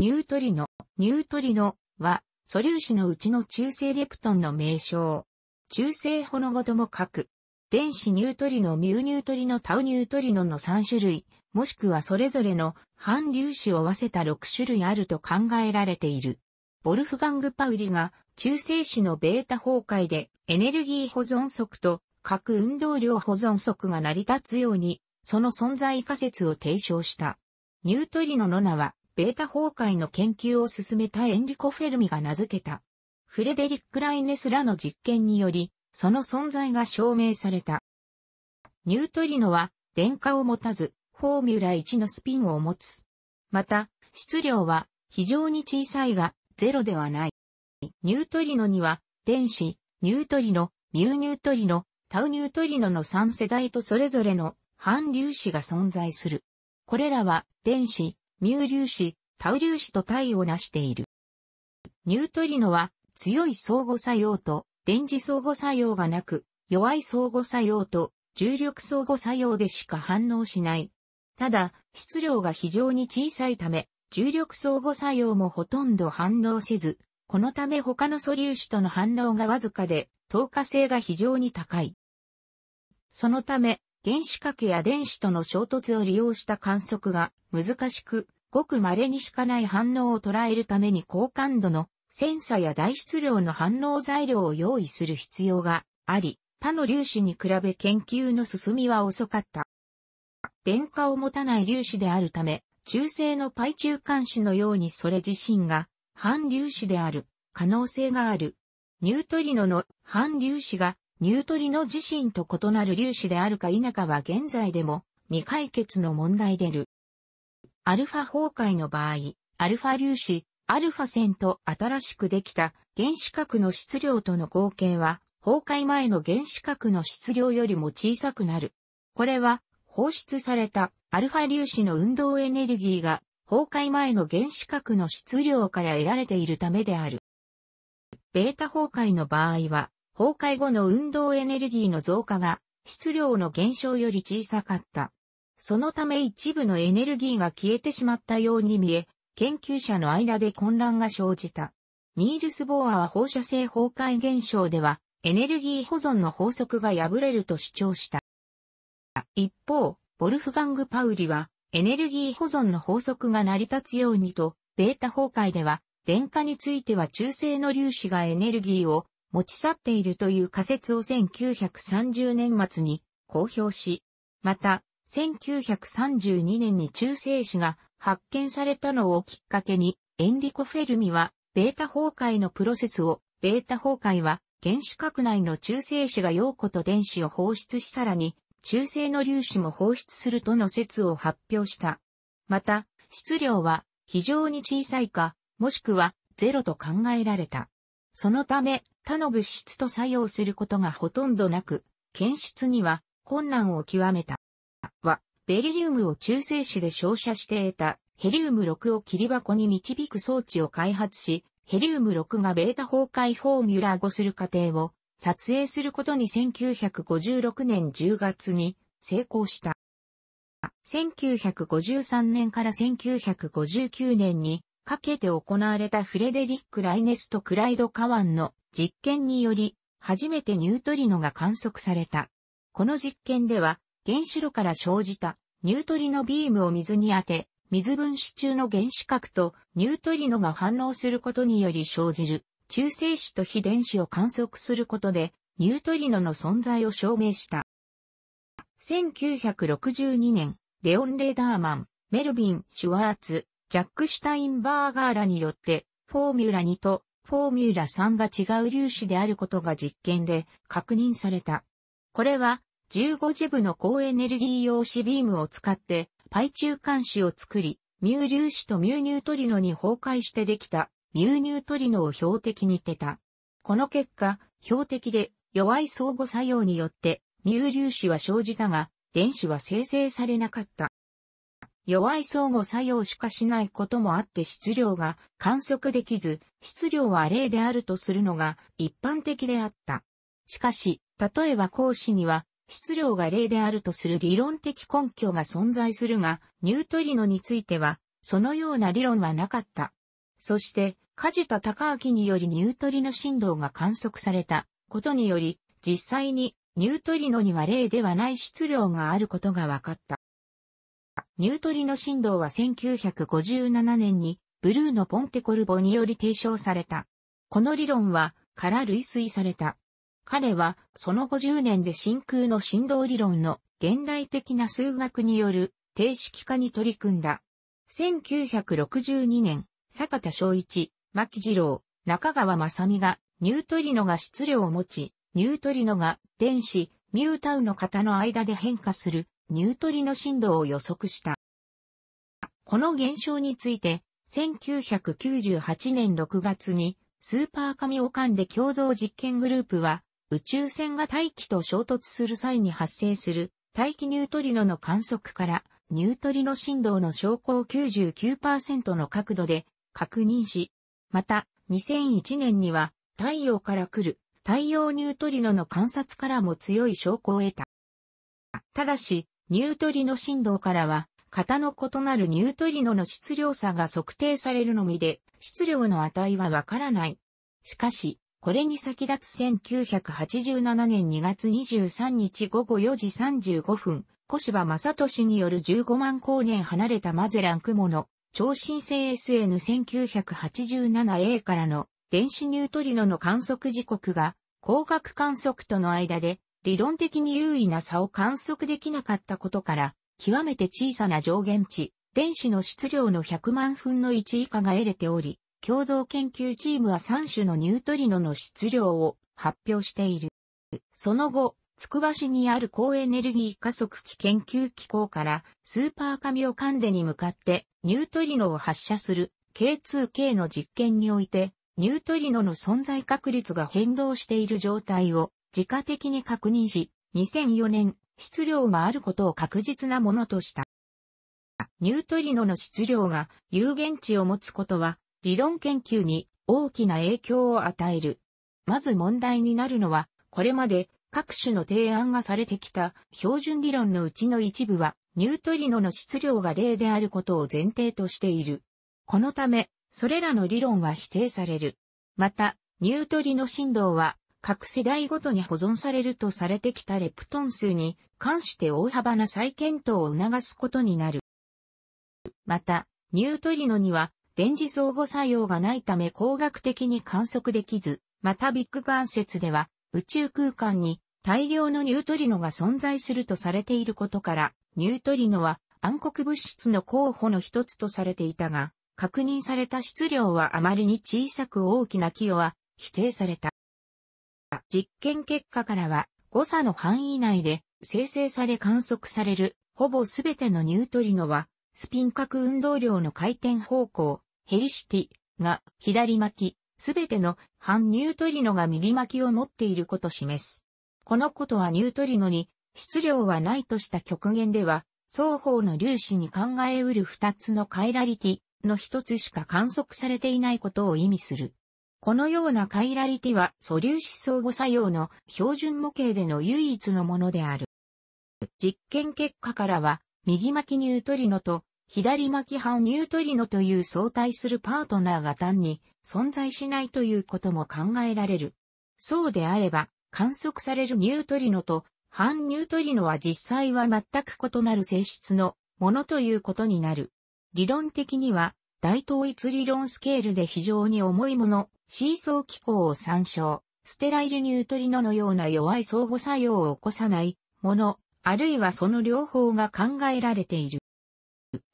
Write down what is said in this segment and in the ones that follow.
ニュートリノ、ニュートリノは素粒子のうちの中性レプトンの名称。中性ホの語とも書く。電子ニュートリノ、ミューニュートリノ、タウニュートリノの3種類、もしくはそれぞれの反粒子を合わせた6種類あると考えられている。ボルフガング・パウリが中性子のベータ崩壊でエネルギー保存則と核運動量保存則が成り立つように、その存在仮説を提唱した。ニュートリノの名はベータ崩壊の研究を進めたエンリコ・フェルミが名付けた。フレデリック・ライネスらの実験により、その存在が証明された。ニュートリノは電荷を持たず、フォーミュラ1のスピンを持つ。また、質量は非常に小さいが、ゼロではない。ニュートリノには、電子、ニュートリノ、ミューニュートリノ、タウニュートリノの3世代とそれぞれの反粒子が存在する。これらは電子、ミュー粒子、タウ粒子と体を成している。ニュートリノは強い相互作用と電磁相互作用がなく、弱い相互作用と重力相互作用でしか反応しない。ただ、質量が非常に小さいため、重力相互作用もほとんど反応せず、このため他の素粒子との反応がわずかで、透過性が非常に高い。そのため、原子核や電子との衝突を利用した観測が難しく、ごく稀にしかない反応を捉えるために高感度のセンサや大質量の反応材料を用意する必要があり、他の粒子に比べ研究の進みは遅かった。電荷を持たない粒子であるため、中性のパイ中間子のようにそれ自身が反粒子である可能性がある。ニュートリノの反粒子がニュートリノ自身と異なる粒子であるか否かは現在でも未解決の問題でる。アルファ崩壊の場合、アルファ粒子、アルファ線と新しくできた原子核の質量との合計は崩壊前の原子核の質量よりも小さくなる。これは放出されたアルファ粒子の運動エネルギーが崩壊前の原子核の質量から得られているためである。ベータ崩壊の場合は崩壊後の運動エネルギーの増加が質量の減少より小さかった。そのため一部のエネルギーが消えてしまったように見え、研究者の間で混乱が生じた。ニールス・ボーアは放射性崩壊現象では、エネルギー保存の法則が破れると主張した。一方、ボルフガング・パウリは、エネルギー保存の法則が成り立つようにと、ベータ崩壊では、電化については中性の粒子がエネルギーを持ち去っているという仮説を1930年末に公表し、また、1932年に中性子が発見されたのをきっかけに、エンリコ・フェルミは、ベータ崩壊のプロセスを、ベータ崩壊は、原子核内の中性子が陽子と電子を放出しさらに、中性の粒子も放出するとの説を発表した。また、質量は非常に小さいか、もしくはゼロと考えられた。そのため、他の物質と作用することがほとんどなく、検出には困難を極めた。は、ベリリウムを中性子で照射して得たヘリウム6を切り箱に導く装置を開発し、ヘリウム6がベータ崩壊フォーミュラー5する過程を撮影することに1956年10月に成功した。1953年から1959年にかけて行われたフレデリック・ライネスとクライド・カワンの実験により、初めてニュートリノが観測された。この実験では、原子炉から生じたニュートリノビームを水に当て、水分子中の原子核とニュートリノが反応することにより生じる中性子と非電子を観測することで、ニュートリノの存在を証明した。1962年、レオン・レーダーマン、メルビン・シュワーツ、ジャック・シュタインバーガーらによって、フォーミュラ2とフォーミュラ3が違う粒子であることが実験で確認された。これは15ジェブの高エネルギー用紙ビームを使ってパイ中間子を作り、ミュー粒子とミューニュートリノに崩壊してできたミューニュートリノを標的に出た。この結果、標的で弱い相互作用によってミュー粒子は生じたが、電子は生成されなかった。弱い相互作用しかしないこともあって質量が観測できず、質量は例であるとするのが一般的であった。しかし、例えば講師には、質量が0であるとする理論的根拠が存在するが、ニュートリノについては、そのような理論はなかった。そして、梶田隆明によりニュートリノ振動が観測されたことにより、実際にニュートリノには例ではない質量があることが分かった。ニュートリノ振動は1957年にブルーのポンテコルボにより提唱された。この理論はから類推された。彼はその後0年で真空の振動理論の現代的な数学による定式化に取り組んだ。1962年、坂田昭一、牧次郎、中川正美がニュートリノが質量を持ち、ニュートリノが電子、ミュータウの型の間で変化するニュートリノ振動を予測した。この現象について、1998年6月に、スーパーカミオカンで共同実験グループは、宇宙船が大気と衝突する際に発生する大気ニュートリノの観測から、ニュートリノ振動の昇降99%の角度で確認し、また2001年には太陽から来る太陽ニュートリノの観察からも強い証拠を得た。ただし、ニュートリノ振動からは、型の異なるニュートリノの質量差が測定されるのみで、質量の値はわからない。しかし、これに先立つ1987年2月23日午後4時35分、小芝正俊による15万光年離れたマゼラン雲の超新星 SN1987A からの電子ニュートリノの観測時刻が光学観測との間で理論的に優位な差を観測できなかったことから、極めて小さな上限値、電子の質量の100万分の1以下が得れており、共同研究チームは3種のニュートリノの質量を発表している。その後、つくば市にある高エネルギー加速器研究機構からスーパーカミオカンデに向かってニュートリノを発射する K2K の実験においてニュートリノの存在確率が変動している状態を自家的に確認し、2004年、質量があることを確実なものとした。ニュートリノの質量が有限値を持つことは、理論研究に大きな影響を与える。まず問題になるのは、これまで各種の提案がされてきた標準理論のうちの一部は、ニュートリノの質量が0であることを前提としている。このため、それらの理論は否定される。また、ニュートリノ振動は各世代ごとに保存されるとされてきたレプトン数に関して大幅な再検討を促すことになる。また、ニュートリノには電磁相互作用がないため工学的に観測できず、またビッグバン説では宇宙空間に大量のニュートリノが存在するとされていることから、ニュートリノは暗黒物質の候補の一つとされていたが、確認された質量はあまりに小さく大きな寄与は否定された。実験結果からは誤差の範囲内で生成され観測されるほぼすべてのニュートリノはスピン角運動量の回転方向ヘリシティが左巻き、すべての反ニュートリノが右巻きを持っていること示す。このことはニュートリノに質量はないとした極限では双方の粒子に考えうる二つのカイラリティの一つしか観測されていないことを意味する。このようなカイラリティは素粒子相互作用の標準模型での唯一のものである。実験結果からは、右巻きニュートリノと左巻き半ニュートリノという相対するパートナーが単に存在しないということも考えられる。そうであれば、観測されるニュートリノと反ニュートリノは実際は全く異なる性質のものということになる。理論的には、大統一理論スケールで非常に重いものシーソー機構を参照、ステライルニュートリノのような弱い相互作用を起こさないもの、あるいはその両方が考えられている。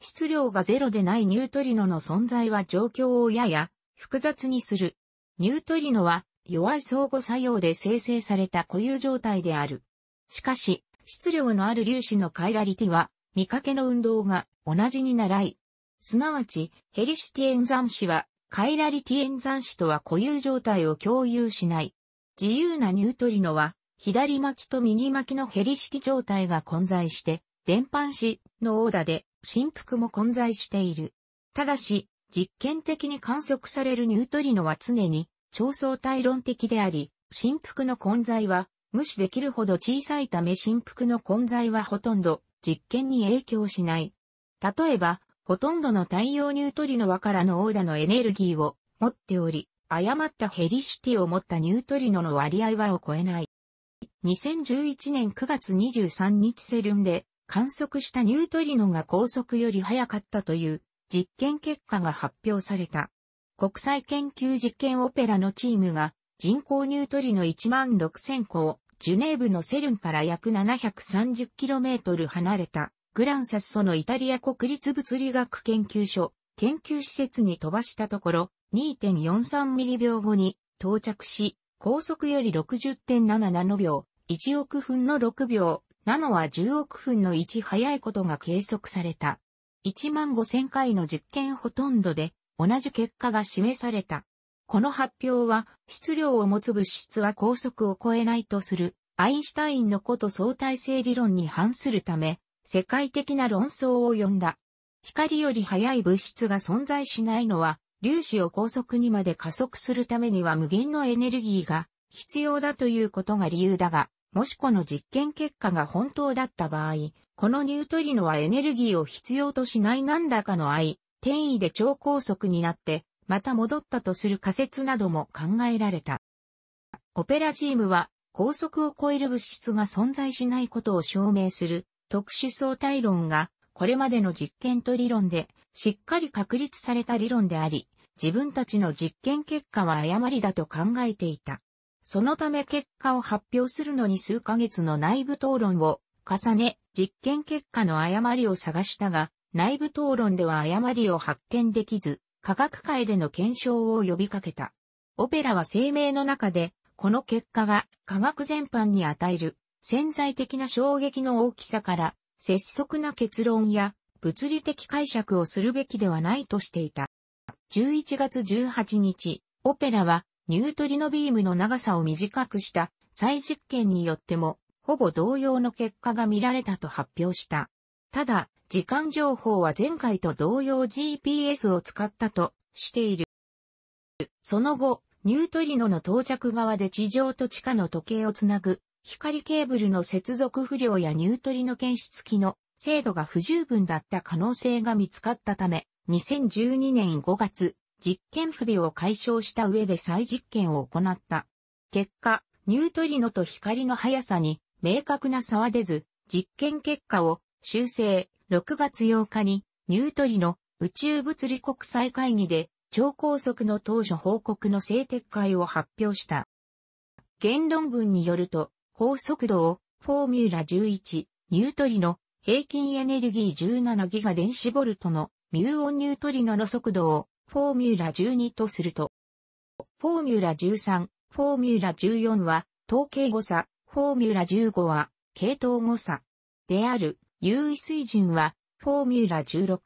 質量がゼロでないニュートリノの存在は状況をやや複雑にする。ニュートリノは弱い相互作用で生成された固有状態である。しかし、質量のある粒子のカイラリティは、見かけの運動が同じにならい。すなわち、ヘリシティエンザン氏はカイラリティ演算子とは固有状態を共有しない。自由なニュートリノは、左巻きと右巻きのヘリ式状態が混在して、伝播子のオーダーで振幅も混在している。ただし、実験的に観測されるニュートリノは常に超相対論的であり、振幅の混在は無視できるほど小さいため振幅の混在はほとんど実験に影響しない。例えば、ほとんどの太陽ニュートリノはからのオーダのエネルギーを持っており、誤ったヘリシティを持ったニュートリノの割合はを超えない。2011年9月23日セルンで観測したニュートリノが高速より速かったという実験結果が発表された。国際研究実験オペラのチームが人工ニュートリノ1万6000個をジュネーブのセルンから約 730km 離れたグランサッソのイタリア国立物理学研究所、研究施設に飛ばしたところ、2.43ミリ秒後に到着し、高速より60.7ナノ秒、1億分の6秒、ナノは10億分の1早いことが計測された。1万5000回の実験ほとんどで同じ結果が示された。この発表は質量を持つ物質は高速を超えないとするアインシュタインのこと相対性理論に反するため世界的な論争を呼んだ。光より速い物質が存在しないのは、粒子を高速にまで加速するためには無限のエネルギーが必要だということが理由だが、もしこの実験結果が本当だった場合、このニュートリノはエネルギーを必要としない何らかの愛、転移で超高速になって、また戻ったとする仮説なども考えられた。オペラチームは、高速を超える物質が存在しないことを証明する特殊相対論が、これまでの実験と理論で、しっかり確立された理論であり、自分たちの実験結果は誤りだと考えていた。そのため結果を発表するのに数ヶ月の内部討論を重ね、実験結果の誤りを探したが、内部討論では誤りを発見できず、科学界での検証を呼びかけた。オペラは声明の中で、この結果が科学全般に与える潜在的な衝撃の大きさから、拙速な結論や物理的解釈をするべきではないとしていた。11月18日、オペラはニュートリノビームの長さを短くした再実験によっても、ほぼ同様の結果が見られたと発表した。ただ、時間情報は前回と同様 GPS を使ったとしている。その後、ニュートリノの到着側で地上と地下の時計をつなぐ光ケーブルの接続不良やニュートリノ検出機の精度が不十分だった可能性が見つかったため、2012年5月、実験不備を解消した上で再実験を行った。結果、ニュートリノと光の速さに明確な差は出ず、実験結果を修正6月8日にニュートリノ宇宙物理国際会議で超高速の当初報告の性撤回を発表した。言論文によると、法速度を、フォーミュラ11、ニュートリノ、平均エネルギー17ギガ電子ボルトのミューオンニュートリノの速度をフォーミュラ12とすると、フォーミュラ13、フォーミュラ14は統計誤差、フォーミュラ15は系統誤差である優位水準はフォーミュラ16。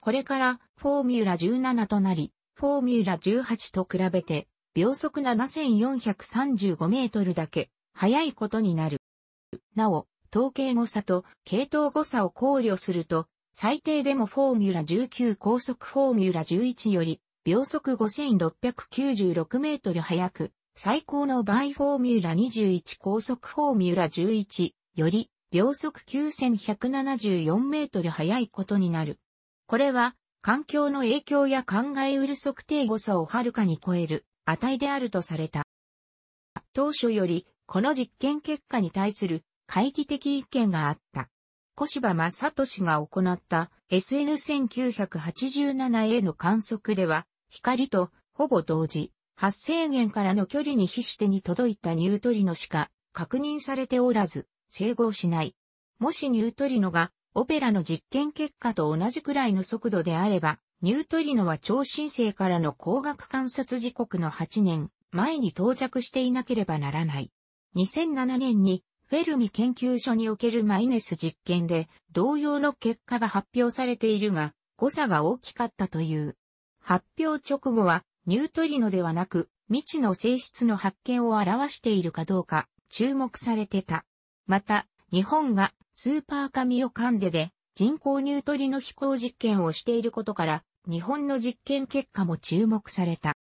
これからフォーミュラ17となり、フォーミュラ18と比べて秒速7435メートルだけ早いことになる。なお、統計誤差と系統誤差を考慮すると、最低でもフォーミュラ19高速フォーミュラ11より秒速5696メートル速く、最高の場合フォーミュラ21高速フォーミュラ11より秒速9174メートル速いことになる。これは環境の影響や考えうる測定誤差をはるかに超える値であるとされた。当初よりこの実験結果に対する懐疑的意見があった。小芝正俊が行った SN1987A の観測では、光とほぼ同時、発生源からの距離に比してに届いたニュートリノしか確認されておらず、整合しない。もしニュートリノがオペラの実験結果と同じくらいの速度であれば、ニュートリノは超新星からの光学観察時刻の8年前に到着していなければならない。2007年にフェルミ研究所におけるマイネス実験で同様の結果が発表されているが、誤差が大きかったという。発表直後はニュートリノではなく未知の性質の発見を表しているかどうか注目されてた。また、日本がスーパーカミオカンデで人工ニュートリノ飛行実験をしていることから、日本の実験結果も注目された。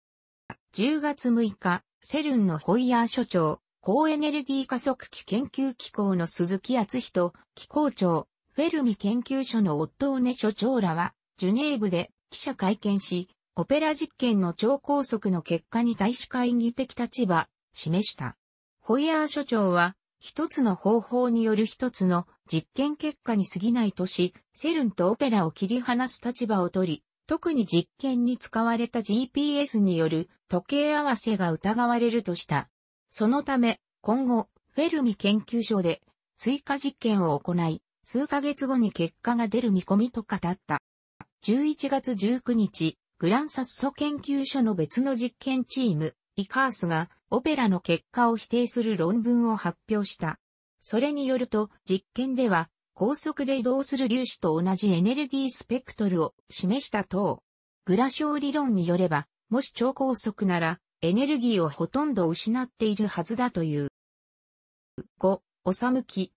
10月6日、セルンのホイヤー所長、高エネルギー加速器研究機構の鈴木厚人、機構長、フェルミ研究所のオットーネ所長らは、ジュネーブで記者会見し、オペラ実験の超高速の結果に対し会議的立場、示した。ホイヤー所長は、一つの方法による一つの実験結果に過ぎないとし、セルンとオペラを切り離す立場を取り、特に実験に使われた GPS による時計合わせが疑われるとした。そのため、今後、フェルミ研究所で追加実験を行い、数ヶ月後に結果が出る見込みと語った。11月19日、グランサッソ研究所の別の実験チーム、イカースがオペラの結果を否定する論文を発表した。それによると、実験では、高速で移動する粒子と同じエネルギースペクトルを示した等。グラショー理論によれば、もし超高速なら、エネルギーをほとんど失っているはずだという。5、おさむき、